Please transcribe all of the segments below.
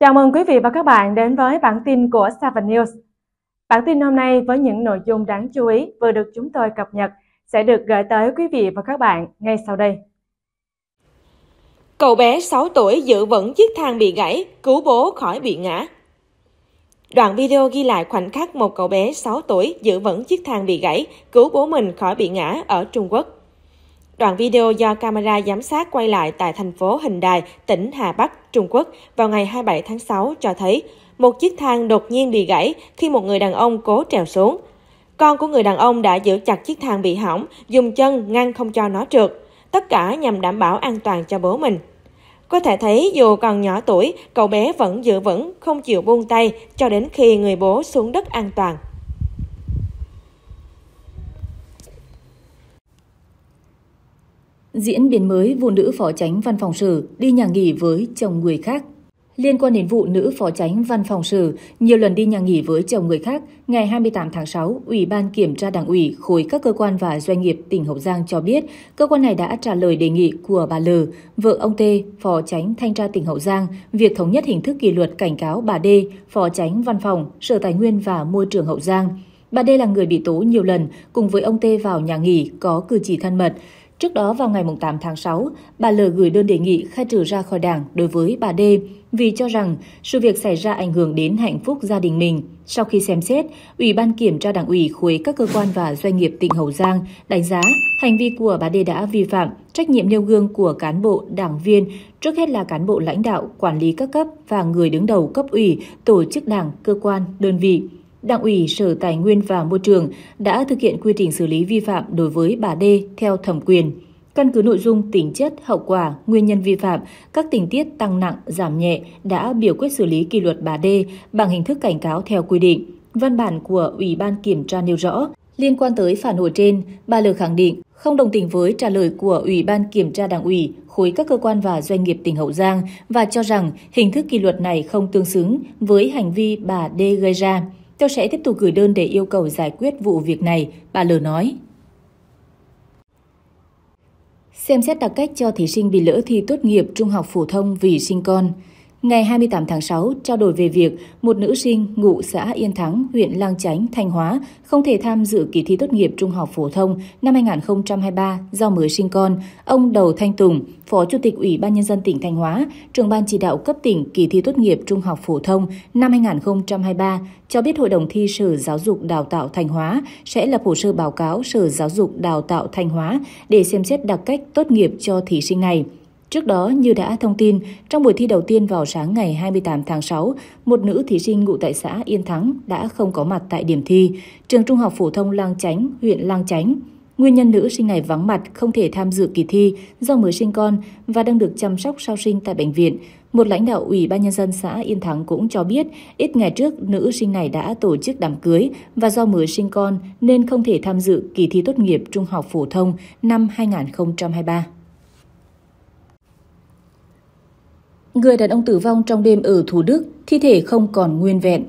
Chào mừng quý vị và các bạn đến với bản tin của Seven News. Bản tin hôm nay với những nội dung đáng chú ý vừa được chúng tôi cập nhật sẽ được gửi tới quý vị và các bạn ngay sau đây. Cậu bé 6 tuổi giữ vững chiếc thang bị gãy, cứu bố khỏi bị ngã. Đoạn video ghi lại khoảnh khắc một cậu bé 6 tuổi giữ vững chiếc thang bị gãy, cứu bố mình khỏi bị ngã ở Trung Quốc. Đoạn video do camera giám sát quay lại tại thành phố Hình Đài, tỉnh Hà Bắc, Trung Quốc vào ngày 27 tháng 6 cho thấy một chiếc thang đột nhiên bị gãy khi một người đàn ông cố trèo xuống. Con của người đàn ông đã giữ chặt chiếc thang bị hỏng, dùng chân ngăn không cho nó trượt. Tất cả nhằm đảm bảo an toàn cho bố mình. Có thể thấy dù còn nhỏ tuổi, cậu bé vẫn giữ vững, không chịu buông tay cho đến khi người bố xuống đất an toàn. Diễn biến mới vụ nữ phó tránh văn phòng sử đi nhà nghỉ với chồng người khác. Liên quan đến vụ nữ phó tránh văn phòng sử nhiều lần đi nhà nghỉ với chồng người khác, ngày 28 tháng 6, Ủy ban Kiểm tra Đảng ủy khối các cơ quan và doanh nghiệp tỉnh Hậu Giang cho biết, cơ quan này đã trả lời đề nghị của bà L, vợ ông T, phó tránh thanh tra tỉnh Hậu Giang, việc thống nhất hình thức kỷ luật cảnh cáo bà D, phó tránh văn phòng, Sở Tài nguyên và Môi trường Hậu Giang. Bà D là người bị tố nhiều lần, cùng với ông T vào nhà nghỉ có cử chỉ thân mật. Trước đó vào ngày 8 tháng 6, bà L gửi đơn đề nghị khai trừ ra khỏi đảng đối với bà D vì cho rằng sự việc xảy ra ảnh hưởng đến hạnh phúc gia đình mình. Sau khi xem xét, Ủy ban Kiểm tra Đảng ủy khối các cơ quan và doanh nghiệp tỉnh Hậu Giang đánh giá hành vi của bà D đã vi phạm trách nhiệm nêu gương của cán bộ, đảng viên, trước hết là cán bộ lãnh đạo, quản lý các cấp và người đứng đầu cấp ủy, tổ chức đảng, cơ quan, đơn vị. Đảng ủy Sở Tài nguyên và Môi trường đã thực hiện quy trình xử lý vi phạm đối với bà D theo thẩm quyền. Căn cứ nội dung, tính chất, hậu quả, nguyên nhân vi phạm, các tình tiết tăng nặng, giảm nhẹ đã biểu quyết xử lý kỷ luật bà D bằng hình thức cảnh cáo theo quy định. Văn bản của Ủy ban Kiểm tra nêu rõ, liên quan tới phản hồi trên, bà L khẳng định không đồng tình với trả lời của Ủy ban Kiểm tra Đảng ủy, khối các cơ quan và doanh nghiệp tỉnh Hậu Giang và cho rằng hình thức kỷ luật này không tương xứng với hành vi bà D gây ra. Tôi sẽ tiếp tục gửi đơn để yêu cầu giải quyết vụ việc này, bà L nói. Xem xét đặc cách cho thí sinh bị lỡ thi tốt nghiệp trung học phổ thông vì sinh con. Ngày 28 tháng 6, trao đổi về việc một nữ sinh ngụ xã Yên Thắng, huyện Lang Chánh, Thanh Hóa không thể tham dự kỳ thi tốt nghiệp trung học phổ thông năm 2023 do mới sinh con, ông Đầu Thanh Tùng, Phó Chủ tịch Ủy ban Nhân dân tỉnh Thanh Hóa, trưởng ban chỉ đạo cấp tỉnh kỳ thi tốt nghiệp trung học phổ thông năm 2023 cho biết Hội đồng thi Sở Giáo dục Đào tạo Thanh Hóa sẽ lập hồ sơ báo cáo Sở Giáo dục Đào tạo Thanh Hóa để xem xét đặc cách tốt nghiệp cho thí sinh này. Trước đó, như đã thông tin, trong buổi thi đầu tiên vào sáng ngày 28 tháng 6, một nữ thí sinh ngụ tại xã Yên Thắng đã không có mặt tại điểm thi, trường Trung học phổ thông Lang Chánh, huyện Lang Chánh. Nguyên nhân nữ sinh này vắng mặt không thể tham dự kỳ thi do mới sinh con và đang được chăm sóc sau sinh tại bệnh viện. Một lãnh đạo Ủy ban Nhân dân xã Yên Thắng cũng cho biết, ít ngày trước nữ sinh này đã tổ chức đám cưới và do mới sinh con nên không thể tham dự kỳ thi tốt nghiệp trung học phổ thông năm 2023. người đàn ông tử vong trong đêm ở Thủ Đức, thi thể không còn nguyên vẹn.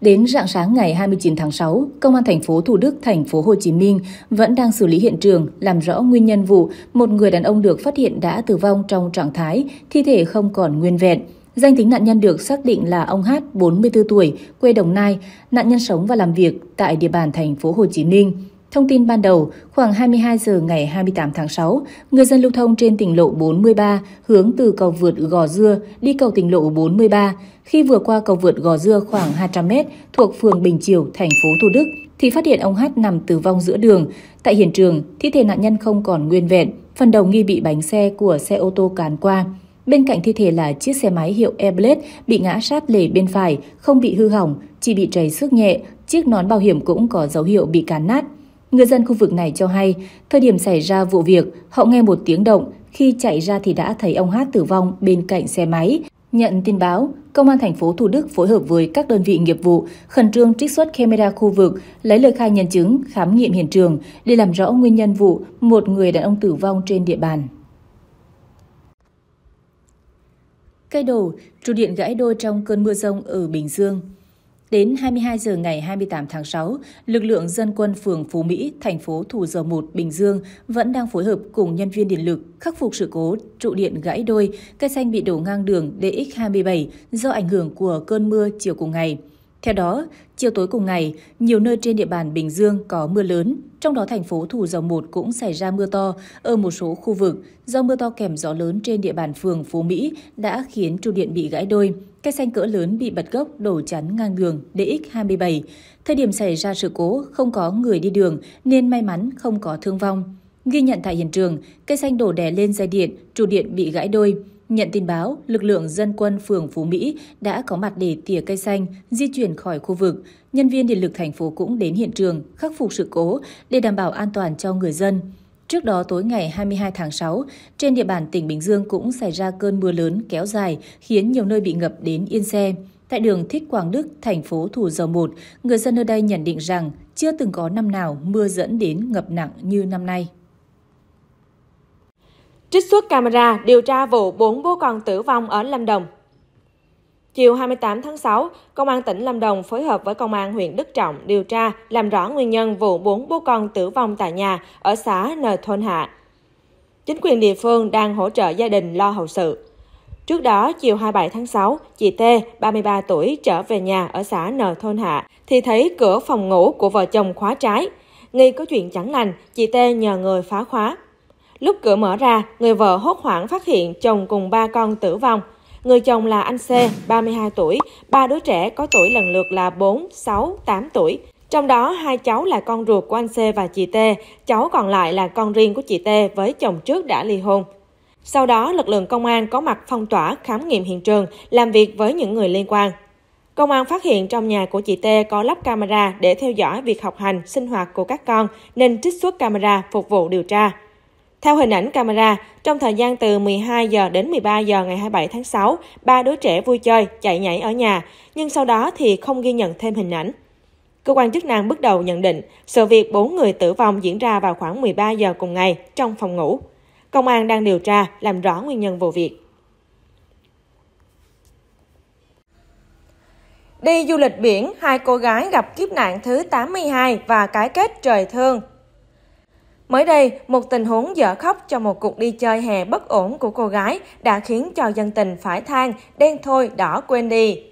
Đến rạng sáng ngày 29 tháng 6, Công an thành phố Thủ Đức, thành phố Hồ Chí Minh vẫn đang xử lý hiện trường, làm rõ nguyên nhân vụ một người đàn ông được phát hiện đã tử vong trong trạng thái thi thể không còn nguyên vẹn. Danh tính nạn nhân được xác định là ông Hát, 44 tuổi, quê Đồng Nai, nạn nhân sống và làm việc tại địa bàn thành phố Hồ Chí Minh. Thông tin ban đầu, khoảng 22 giờ ngày 28 tháng 6, người dân lưu thông trên tỉnh lộ 43 hướng từ cầu vượt Gò Dưa đi cầu tỉnh lộ 43. Khi vừa qua cầu vượt Gò Dưa khoảng 200 m thuộc phường Bình Triều, thành phố Thủ Đức, thì phát hiện ông Hát nằm tử vong giữa đường. Tại hiện trường, thi thể nạn nhân không còn nguyên vẹn, phần đầu nghi bị bánh xe của xe ô tô cán qua. Bên cạnh thi thể là chiếc xe máy hiệu Airblade bị ngã sát lề bên phải, không bị hư hỏng, chỉ bị trầy xước nhẹ, chiếc nón bảo hiểm cũng có dấu hiệu bị cán nát. Người dân khu vực này cho hay, thời điểm xảy ra vụ việc, họ nghe một tiếng động, khi chạy ra thì đã thấy ông Hát tử vong bên cạnh xe máy. Nhận tin báo, Công an thành phố Thủ Đức phối hợp với các đơn vị nghiệp vụ khẩn trương trích xuất camera khu vực, lấy lời khai nhân chứng, khám nghiệm hiện trường để làm rõ nguyên nhân vụ một người đàn ông tử vong trên địa bàn. Cây đổ, trụ điện gãy đôi trong cơn mưa rông ở Bình Dương. Đến 22 giờ ngày 28 tháng 6, lực lượng dân quân phường Phú Mỹ, thành phố Thủ Dầu Một, Bình Dương vẫn đang phối hợp cùng nhân viên điện lực khắc phục sự cố trụ điện gãy đôi, cây xanh bị đổ ngang đường DX27 do ảnh hưởng của cơn mưa chiều cùng ngày. Theo đó, chiều tối cùng ngày, nhiều nơi trên địa bàn Bình Dương có mưa lớn, trong đó thành phố Thủ Dầu Một cũng xảy ra mưa to ở một số khu vực. Do mưa to kèm gió lớn trên địa bàn phường Phú Mỹ đã khiến trụ điện bị gãy đôi, cây xanh cỡ lớn bị bật gốc đổ chắn ngang đường DX27. Thời điểm xảy ra sự cố, không có người đi đường nên may mắn không có thương vong. Ghi nhận tại hiện trường, cây xanh đổ đè lên dây điện, trụ điện bị gãy đôi. Nhận tin báo, lực lượng dân quân phường Phú Mỹ đã có mặt để tỉa cây xanh, di chuyển khỏi khu vực. Nhân viên điện lực thành phố cũng đến hiện trường khắc phục sự cố để đảm bảo an toàn cho người dân. Trước đó tối ngày 22 tháng 6, trên địa bàn tỉnh Bình Dương cũng xảy ra cơn mưa lớn kéo dài khiến nhiều nơi bị ngập đến yên xe. Tại đường Thích Quảng Đức, thành phố Thủ Dầu Một, người dân nơi đây nhận định rằng chưa từng có năm nào mưa dẫn đến ngập nặng như năm nay. Trích xuất camera điều tra vụ bốn bố con tử vong ở Lâm Đồng. Chiều 28 tháng 6, Công an tỉnh Lâm Đồng phối hợp với Công an huyện Đức Trọng điều tra làm rõ nguyên nhân vụ bốn bố con tử vong tại nhà ở xã N Thôn Hạ. Chính quyền địa phương đang hỗ trợ gia đình lo hậu sự. Trước đó, chiều 27 tháng 6, chị T, 33 tuổi, trở về nhà ở xã N Thôn Hạ thì thấy cửa phòng ngủ của vợ chồng khóa trái. Nghi có chuyện chẳng lành, chị T nhờ người phá khóa. Lúc cửa mở ra, người vợ hốt hoảng phát hiện chồng cùng ba con tử vong. Người chồng là anh C, 32 tuổi, ba đứa trẻ có tuổi lần lượt là 4, 6, 8 tuổi. Trong đó, hai cháu là con ruột của anh C và chị T, cháu còn lại là con riêng của chị T với chồng trước đã ly hôn. Sau đó, lực lượng công an có mặt phong tỏa, khám nghiệm hiện trường, làm việc với những người liên quan. Công an phát hiện trong nhà của chị T có lắp camera để theo dõi việc học hành, sinh hoạt của các con nên trích xuất camera phục vụ điều tra. Theo hình ảnh camera, trong thời gian từ 12 giờ đến 13 giờ ngày 27 tháng 6, ba đứa trẻ vui chơi, chạy nhảy ở nhà, nhưng sau đó thì không ghi nhận thêm hình ảnh. Cơ quan chức năng bước đầu nhận định, sự việc 4 người tử vong diễn ra vào khoảng 13 giờ cùng ngày trong phòng ngủ. Công an đang điều tra, làm rõ nguyên nhân vụ việc. Đi du lịch biển, hai cô gái gặp kiếp nạn thứ 82 và cái kết trời thương Mới đây, một tình huống dở khóc cho một cuộc đi chơi hè bất ổn của cô gái đã khiến cho dân tình phải than, đen thôi, đỏ quên đi.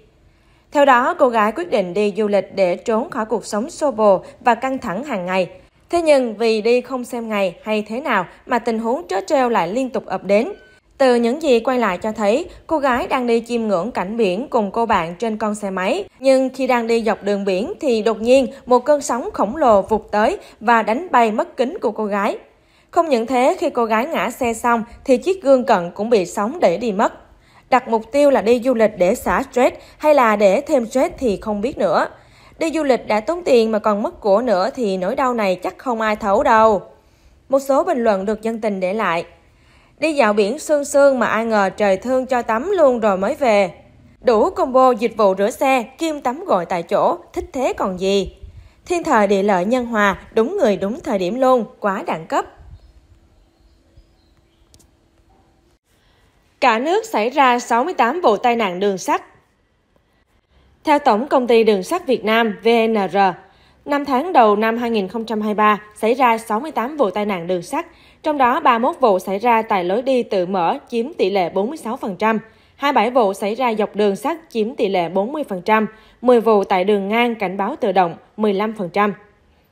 Theo đó, cô gái quyết định đi du lịch để trốn khỏi cuộc sống xô bồ và căng thẳng hàng ngày. Thế nhưng vì đi không xem ngày hay thế nào mà tình huống trớ trêu lại liên tục ập đến – từ những gì quay lại cho thấy, cô gái đang đi chiêm ngưỡng cảnh biển cùng cô bạn trên con xe máy. Nhưng khi đang đi dọc đường biển thì đột nhiên một cơn sóng khổng lồ vụt tới và đánh bay mất kính của cô gái. Không những thế, khi cô gái ngã xe xong thì chiếc gương cận cũng bị sóng để đi mất. Đặt mục tiêu là đi du lịch để xả stress hay là để thêm stress thì không biết nữa. Đi du lịch đã tốn tiền mà còn mất của nữa thì nỗi đau này chắc không ai thấu đâu. Một số bình luận được dân tình để lại. Đi dạo biển sương sương mà ai ngờ trời thương cho tắm luôn rồi mới về. Đủ combo dịch vụ rửa xe, kim tắm gội tại chỗ, thích thế còn gì. Thiên thời địa lợi nhân hòa, đúng người đúng thời điểm luôn, quá đẳng cấp. Cả nước xảy ra 68 vụ tai nạn đường sắt. Theo Tổng Công ty Đường sắt Việt Nam VNR, năm tháng đầu năm 2023 xảy ra 68 vụ tai nạn đường sắt, trong đó, 31 vụ xảy ra tại lối đi tự mở chiếm tỷ lệ 46%, 27 vụ xảy ra dọc đường sắt chiếm tỷ lệ 40%, 10 vụ tại đường ngang cảnh báo tự động 15%.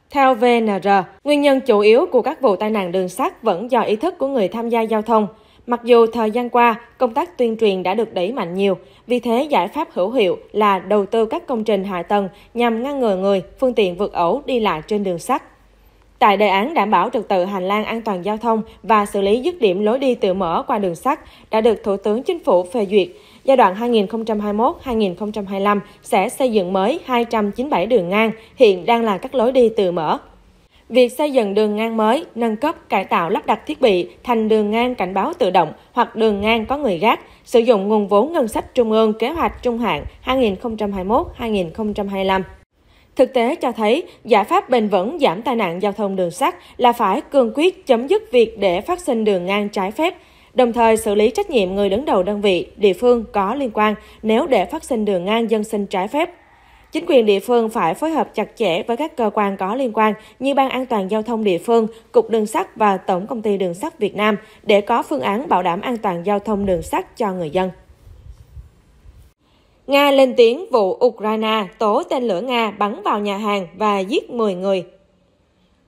Theo VNR, nguyên nhân chủ yếu của các vụ tai nạn đường sắt vẫn do ý thức của người tham gia giao thông. Mặc dù thời gian qua, công tác tuyên truyền đã được đẩy mạnh nhiều, vì thế giải pháp hữu hiệu là đầu tư các công trình hạ tầng nhằm ngăn ngừa người, phương tiện vượt ẩu đi lại trên đường sắt. Tại đề án đảm bảo trật tự hành lang an toàn giao thông và xử lý dứt điểm lối đi tự mở qua đường sắt đã được Thủ tướng Chính phủ phê duyệt, giai đoạn 2021-2025 sẽ xây dựng mới 297 đường ngang, hiện đang là các lối đi tự mở. Việc xây dựng đường ngang mới, nâng cấp, cải tạo lắp đặt thiết bị thành đường ngang cảnh báo tự động hoặc đường ngang có người gác, sử dụng nguồn vốn ngân sách trung ương kế hoạch trung hạn 2021-2025. Thực tế cho thấy, giải pháp bền vững giảm tai nạn giao thông đường sắt là phải cương quyết chấm dứt việc để phát sinh đường ngang trái phép, đồng thời xử lý trách nhiệm người đứng đầu đơn vị, địa phương có liên quan nếu để phát sinh đường ngang dân sinh trái phép. Chính quyền địa phương phải phối hợp chặt chẽ với các cơ quan có liên quan như Ban An toàn Giao thông địa phương, Cục Đường sắt và Tổng Công ty Đường sắt Việt Nam để có phương án bảo đảm an toàn giao thông đường sắt cho người dân. Nga lên tiếng vụ Ukraine tố tên lửa Nga bắn vào nhà hàng và giết 10 người.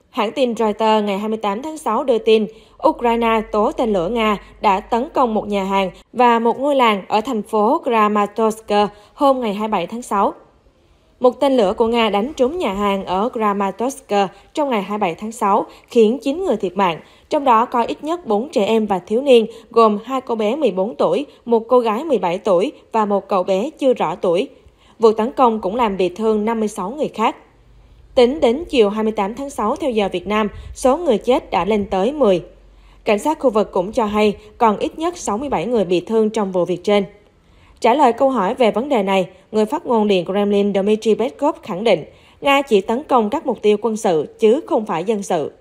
Hãng tin Reuters ngày 28 tháng 6 đưa tin, Ukraine tố tên lửa Nga đã tấn công một nhà hàng và một ngôi làng ở thành phố Kramatorsk hôm ngày 27 tháng 6. Một tên lửa của Nga đánh trúng nhà hàng ở Kramatorsk trong ngày 27 tháng 6, khiến 9 người thiệt mạng, trong đó có ít nhất 4 trẻ em và thiếu niên, gồm hai cô bé 14 tuổi, một cô gái 17 tuổi và một cậu bé chưa rõ tuổi. Vụ tấn công cũng làm bị thương 56 người khác. Tính đến chiều 28 tháng 6 theo giờ Việt Nam, số người chết đã lên tới 10. Cảnh sát khu vực cũng cho hay còn ít nhất 67 người bị thương trong vụ việc trên. Trả lời câu hỏi về vấn đề này, người phát ngôn Điện Kremlin Dmitry Peskov khẳng định Nga chỉ tấn công các mục tiêu quân sự chứ không phải dân sự.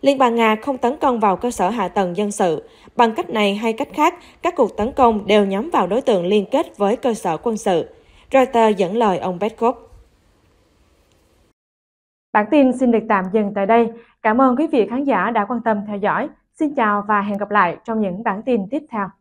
Liên bang Nga không tấn công vào cơ sở hạ tầng dân sự. Bằng cách này hay cách khác, các cuộc tấn công đều nhắm vào đối tượng liên kết với cơ sở quân sự. Reuters dẫn lời ông Peskov. Bản tin xin được tạm dừng tại đây. Cảm ơn quý vị khán giả đã quan tâm theo dõi. Xin chào và hẹn gặp lại trong những bản tin tiếp theo.